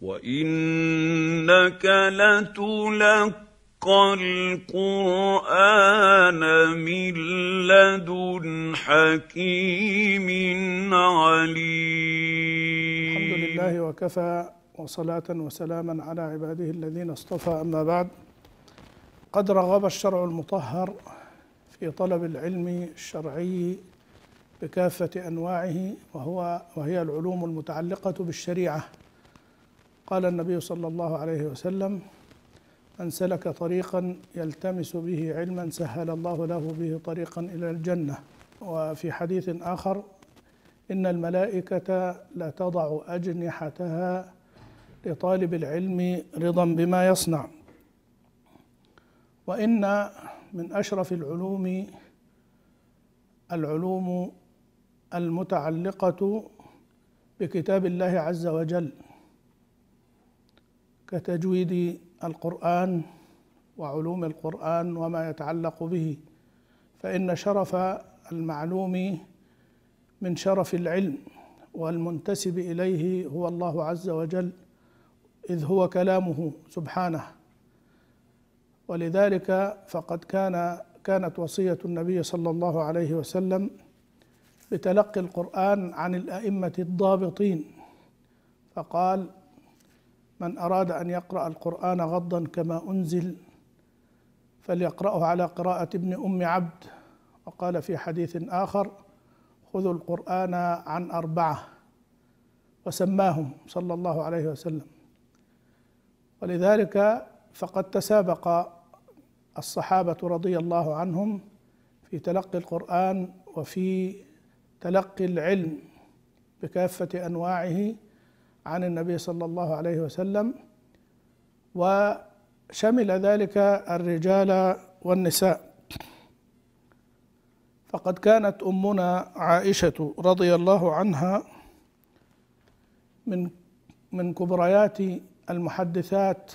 وانك لتلقى القران من لدن حكيم عليم الحمد لله وكفى وصلاه وسلاما على عباده الذين اصطفى اما بعد قد رغب الشرع المطهر في طلب العلم الشرعي بكافه انواعه وهو وهي العلوم المتعلقه بالشريعه قال النبي صلى الله عليه وسلم من سلك طريقا يلتمس به علما سهل الله له به طريقا الى الجنه وفي حديث اخر ان الملائكه لا تضع اجنحتها لطالب العلم رضا بما يصنع وان من اشرف العلوم العلوم المتعلقه بكتاب الله عز وجل كتجويد القرآن وعلوم القرآن وما يتعلق به فإن شرف المعلوم من شرف العلم والمنتسب إليه هو الله عز وجل إذ هو كلامه سبحانه ولذلك فقد كان كانت وصية النبي صلى الله عليه وسلم بتلقي القرآن عن الأئمة الضابطين فقال من أراد أن يقرأ القرآن غضا كما أنزل فليقرأه على قراءة ابن أم عبد وقال في حديث آخر خذوا القرآن عن أربعة وسماهم صلى الله عليه وسلم ولذلك فقد تسابق الصحابة رضي الله عنهم في تلقي القرآن وفي تلقي العلم بكافة أنواعه عن النبي صلى الله عليه وسلم وشمل ذلك الرجال والنساء فقد كانت امنا عائشه رضي الله عنها من من كبريات المحدثات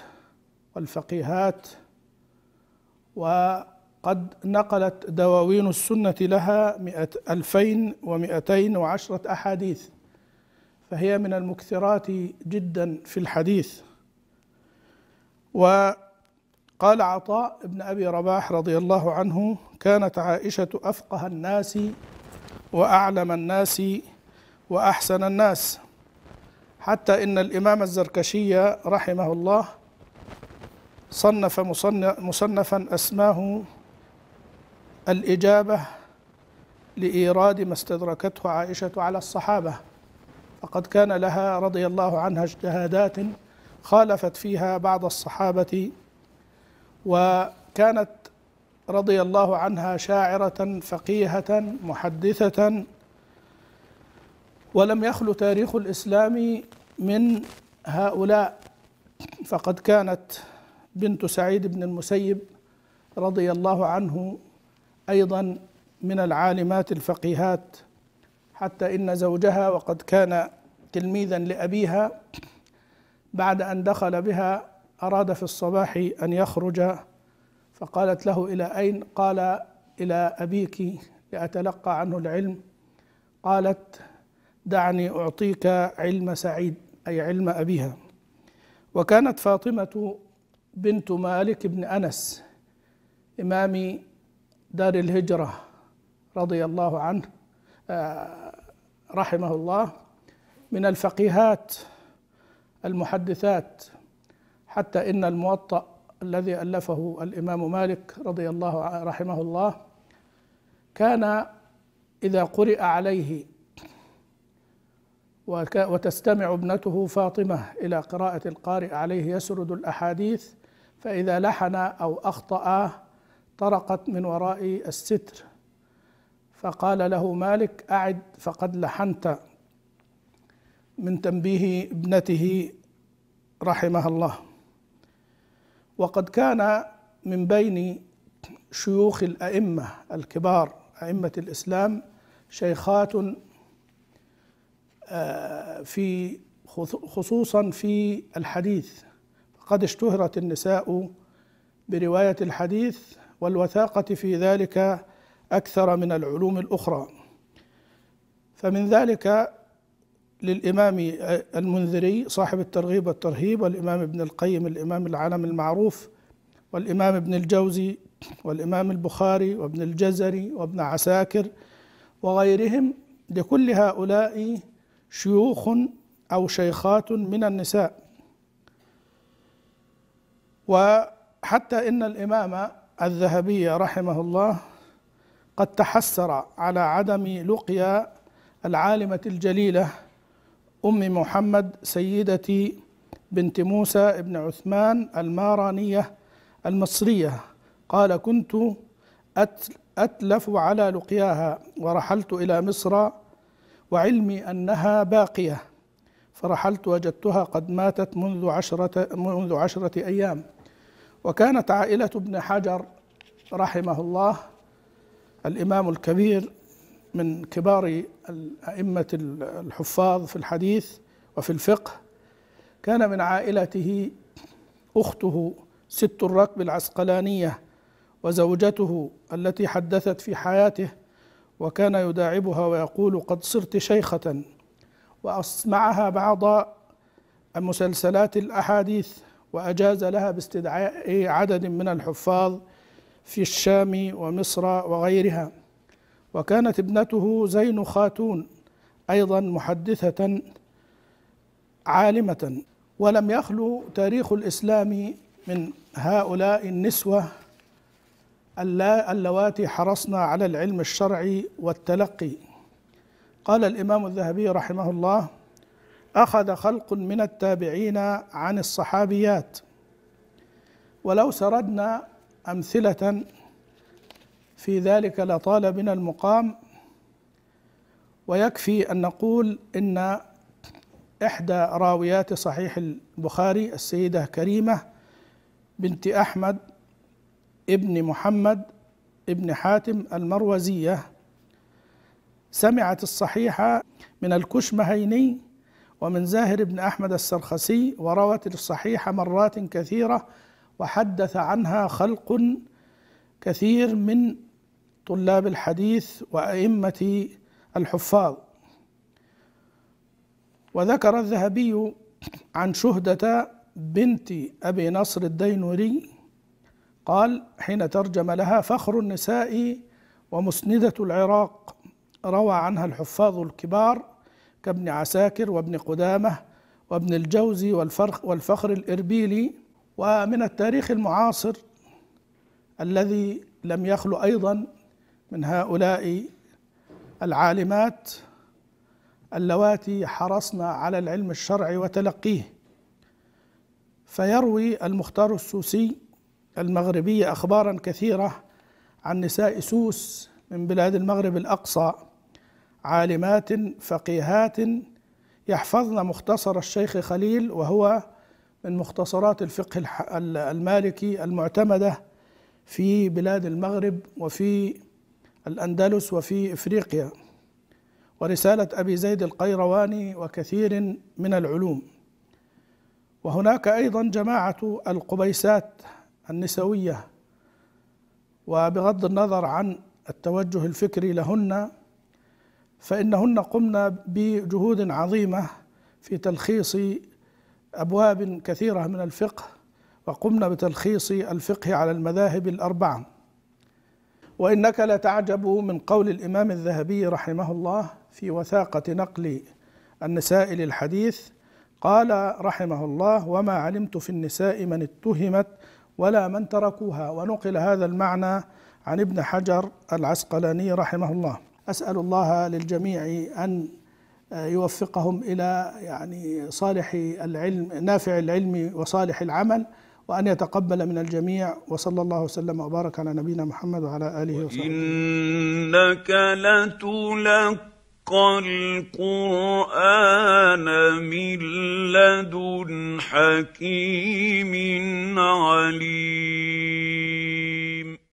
والفقيهات وقد نقلت دواوين السنة لها مئة ألفين ومئتين وعشرة أحاديث فهي من المكثرات جدا في الحديث وقال عطاء بن ابي رباح رضي الله عنه كانت عائشه افقه الناس واعلم الناس واحسن الناس حتى ان الامام الزركشي رحمه الله صنف مصنفا اسماه الاجابه لايراد ما استدركته عائشه على الصحابه فقد كان لها رضي الله عنها اجتهادات خالفت فيها بعض الصحابة وكانت رضي الله عنها شاعرة فقيهة محدثة ولم يخل تاريخ الإسلام من هؤلاء فقد كانت بنت سعيد بن المسيب رضي الله عنه أيضا من العالمات الفقيهات حتى إن زوجها وقد كان تلميذا لأبيها بعد أن دخل بها أراد في الصباح أن يخرج فقالت له إلى أين؟ قال إلى أبيك لأتلقى عنه العلم قالت دعني أعطيك علم سعيد أي علم أبيها وكانت فاطمة بنت مالك بن أنس إمام دار الهجرة رضي الله عنه آه، رحمه الله من الفقيهات المحدثات حتى إن الموطأ الذي ألفه الإمام مالك رضي الله رحمه الله كان إذا قرئ عليه وتستمع ابنته فاطمة إلى قراءة القارئ عليه يسرد الأحاديث فإذا لحن أو أخطأ طرقت من وراء الستر فقال له مالك أعد فقد لحنت من تنبيه ابنته رحمها الله وقد كان من بين شيوخ الأئمة الكبار أئمة الإسلام شيخات آه، في خصوصا في الحديث قد اشتهرت النساء برواية الحديث والوثاقة في ذلك أكثر من العلوم الأخرى فمن ذلك للإمام المنذري صاحب الترغيب والترهيب والإمام ابن القيم الإمام العالم المعروف والإمام ابن الجوزي والإمام البخاري وابن الجزري وابن عساكر وغيرهم لكل هؤلاء شيوخ أو شيخات من النساء وحتى إن الإمام الذهبي رحمه الله قد تحسر على عدم لقيا العالمة الجليلة أم محمد سيدتي بنت موسى ابن عثمان المارانية المصرية قال كنت أتلف على لقياها ورحلت إلى مصر وعلمي أنها باقية فرحلت وجدتها قد ماتت منذ عشرة, منذ عشرة أيام وكانت عائلة ابن حجر رحمه الله الإمام الكبير من كبار الأئمة الحفاظ في الحديث وفي الفقه كان من عائلته أخته ست الركب العسقلانية وزوجته التي حدثت في حياته وكان يداعبها ويقول قد صرت شيخة وأسمعها بعض مسلسلات الأحاديث وأجاز لها باستدعاء عدد من الحفاظ في الشام ومصر وغيرها وكانت ابنته زين خاتون أيضا محدثة عالمة ولم يخلو تاريخ الإسلام من هؤلاء النسوة اللواتي حرصنا على العلم الشرعي والتلقي قال الإمام الذهبي رحمه الله أخذ خلق من التابعين عن الصحابيات ولو سردنا أمثلة في ذلك لطال بنا المقام ويكفي أن نقول إن إحدى راويات صحيح البخاري السيدة كريمة بنت أحمد ابن محمد ابن حاتم المروزية سمعت الصحيح من الكشمهيني ومن زاهر بن أحمد السرخسي وروت الصحيح مرات كثيرة وحدث عنها خلق كثير من طلاب الحديث وأئمة الحفاظ وذكر الذهبي عن شهدة بنت أبي نصر الدينوري قال حين ترجم لها فخر النساء ومسندة العراق روى عنها الحفاظ الكبار كابن عساكر وابن قدامة وابن الجوزي والفخر الإربيلي ومن التاريخ المعاصر الذي لم يخلو ايضا من هؤلاء العالمات اللواتي حرصن على العلم الشرعي وتلقيه فيروي المختار السوسي المغربي اخبارا كثيره عن نساء سوس من بلاد المغرب الاقصى عالمات فقيهات يحفظن مختصر الشيخ خليل وهو من مختصرات الفقه المالكي المعتمدة في بلاد المغرب وفي الأندلس وفي إفريقيا ورسالة أبي زيد القيرواني وكثير من العلوم وهناك أيضا جماعة القبيسات النسوية وبغض النظر عن التوجه الفكري لهن فإنهن قمن بجهود عظيمة في تلخيص أبواب كثيرة من الفقه وقمنا بتلخيص الفقه على المذاهب الأربعة وإنك لتعجب من قول الإمام الذهبي رحمه الله في وثاقة نقل النساء للحديث قال رحمه الله وما علمت في النساء من اتهمت ولا من تركوها ونقل هذا المعنى عن ابن حجر العسقلاني رحمه الله أسأل الله للجميع أن آه، يوفقهم الى يعني صالح العلم نافع العلم وصالح العمل وأن يتقبل من الجميع وصلى الله وسلم وبارك على نبينا محمد وعلى آله وصحبه إنك لتلقى القرآن من لدن حكيم عليم